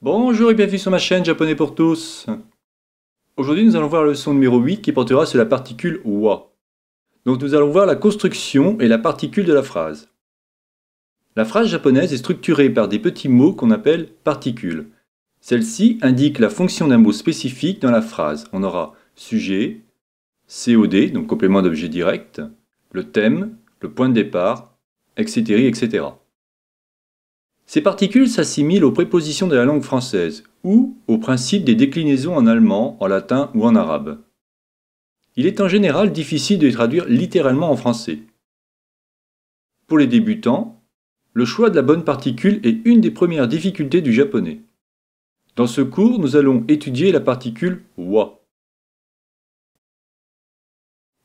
Bonjour et bienvenue sur ma chaîne Japonais pour tous. Aujourd'hui nous allons voir la leçon numéro 8 qui portera sur la particule wa. Donc nous allons voir la construction et la particule de la phrase. La phrase japonaise est structurée par des petits mots qu'on appelle particules. Celles-ci indiquent la fonction d'un mot spécifique dans la phrase. On aura sujet, COD, donc complément d'objet direct, le thème, le point de départ, etc. etc. Ces particules s'assimilent aux prépositions de la langue française ou au principe des déclinaisons en allemand, en latin ou en arabe. Il est en général difficile de les traduire littéralement en français. Pour les débutants, le choix de la bonne particule est une des premières difficultés du japonais. Dans ce cours, nous allons étudier la particule wa.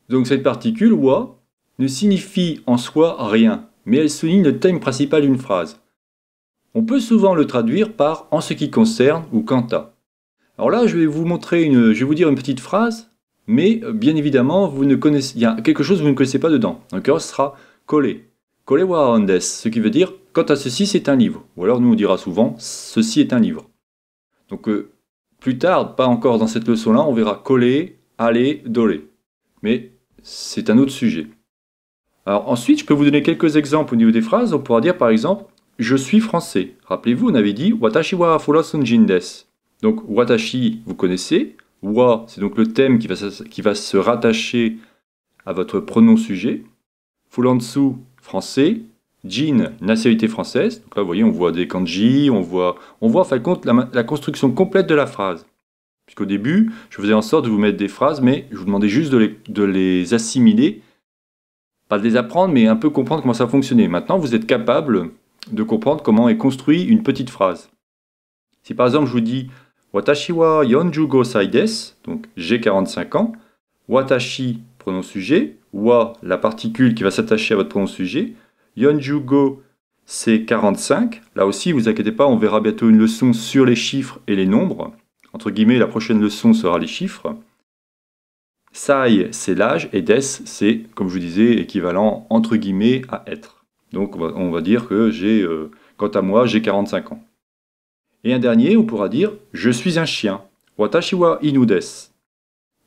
Donc cette particule wa ne signifie en soi rien, mais elle souligne le thème principal d'une phrase on peut souvent le traduire par en ce qui concerne ou quant à. Alors là, je vais vous montrer une, je vais vous dire une petite phrase, mais euh, bien évidemment, vous ne connaissez, il y a quelque chose que vous ne connaissez pas dedans. Donc ce sera collé. Collé wa ce qui veut dire quant à ceci, c'est un livre. Ou alors, nous, on dira souvent ceci est un livre. Donc euh, plus tard, pas encore dans cette leçon-là, on verra coller, aller, doler. Mais c'est un autre sujet. Alors ensuite, je peux vous donner quelques exemples au niveau des phrases. On pourra dire par exemple je suis français. Rappelez-vous, on avait dit Watashi wa des. Donc Watashi, vous connaissez. Wa, c'est donc le thème qui va, qui va se rattacher à votre pronom sujet. Fulansu, français. Jin, nationalité française. Donc là, vous voyez, on voit des kanji, on voit, on voit en fin de compte la, la construction complète de la phrase. Puisqu'au début, je faisais en sorte de vous mettre des phrases, mais je vous demandais juste de les, de les assimiler. Pas de les apprendre, mais un peu comprendre comment ça fonctionnait. Maintenant, vous êtes capable de comprendre comment est construit une petite phrase. Si par exemple je vous dis Watashi wa yonjugo sai des, donc j'ai 45 ans, Watashi, pronom sujet, wa, la particule qui va s'attacher à votre pronom sujet, yonjugo, c'est 45. Là aussi, vous inquiétez pas, on verra bientôt une leçon sur les chiffres et les nombres. Entre guillemets, la prochaine leçon sera les chiffres. Sai, c'est l'âge, et des, c'est, comme je vous disais, équivalent entre guillemets à être. Donc on va dire que j'ai, euh, quant à moi, j'ai 45 ans. Et un dernier, on pourra dire je suis un chien. Watashi wa inu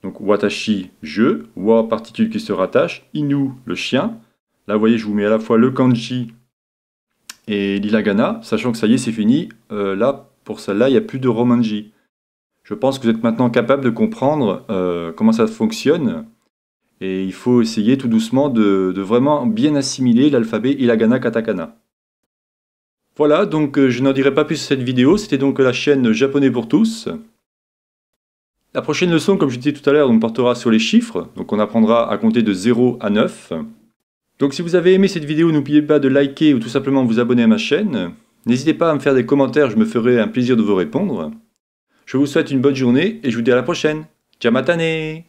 Donc watashi, je, wa particule qui se rattache, inu, le chien. Là, vous voyez, je vous mets à la fois le kanji et l'ilagana, sachant que ça y est, c'est fini. Euh, là, pour celle-là, il n'y a plus de romanji. Je pense que vous êtes maintenant capable de comprendre euh, comment ça fonctionne et il faut essayer tout doucement de, vraiment bien assimiler l'alphabet hiragana-katakana. Voilà, donc euh, je n'en dirai pas plus sur cette vidéo, c'était donc la chaîne Japonais pour tous. La prochaine leçon, comme je disais tout à l'heure, on portera sur les chiffres, donc on apprendra à compter de 0 à 9. Donc si vous avez aimé cette vidéo, n'oubliez pas de liker ou tout simplement vous abonner à ma chaîne. N'hésitez pas à me faire des commentaires, je me ferai un plaisir de vous répondre. Je vous souhaite une bonne journée et je vous dis à la prochaine. Ciao matane